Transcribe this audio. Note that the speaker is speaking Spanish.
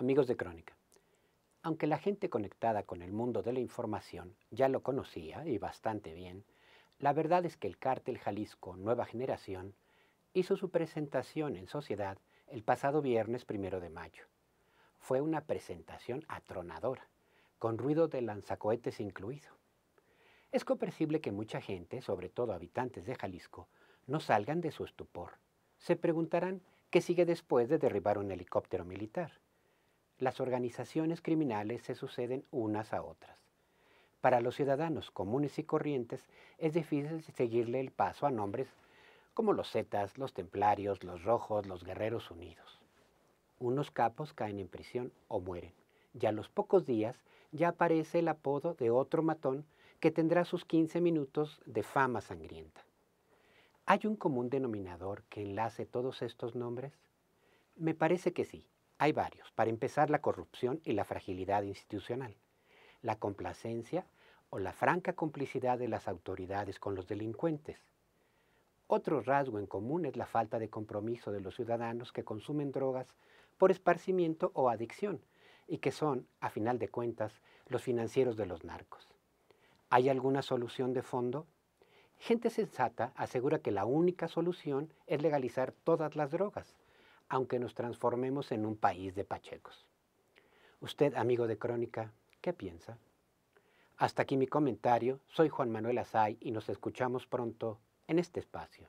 Amigos de Crónica, aunque la gente conectada con el mundo de la información ya lo conocía y bastante bien, la verdad es que el cártel Jalisco Nueva Generación hizo su presentación en sociedad el pasado viernes primero de mayo. Fue una presentación atronadora, con ruido de lanzacohetes incluido. Es comprensible que mucha gente, sobre todo habitantes de Jalisco, no salgan de su estupor. Se preguntarán qué sigue después de derribar un helicóptero militar las organizaciones criminales se suceden unas a otras. Para los ciudadanos comunes y corrientes es difícil seguirle el paso a nombres como los Zetas, los Templarios, los Rojos, los Guerreros Unidos. Unos capos caen en prisión o mueren, Ya a los pocos días ya aparece el apodo de otro matón que tendrá sus 15 minutos de fama sangrienta. ¿Hay un común denominador que enlace todos estos nombres? Me parece que sí, hay varios. Para empezar, la corrupción y la fragilidad institucional, la complacencia o la franca complicidad de las autoridades con los delincuentes. Otro rasgo en común es la falta de compromiso de los ciudadanos que consumen drogas por esparcimiento o adicción y que son, a final de cuentas, los financieros de los narcos. ¿Hay alguna solución de fondo? Gente sensata asegura que la única solución es legalizar todas las drogas, aunque nos transformemos en un país de pachecos. Usted, amigo de Crónica, ¿qué piensa? Hasta aquí mi comentario. Soy Juan Manuel Asay y nos escuchamos pronto en este espacio.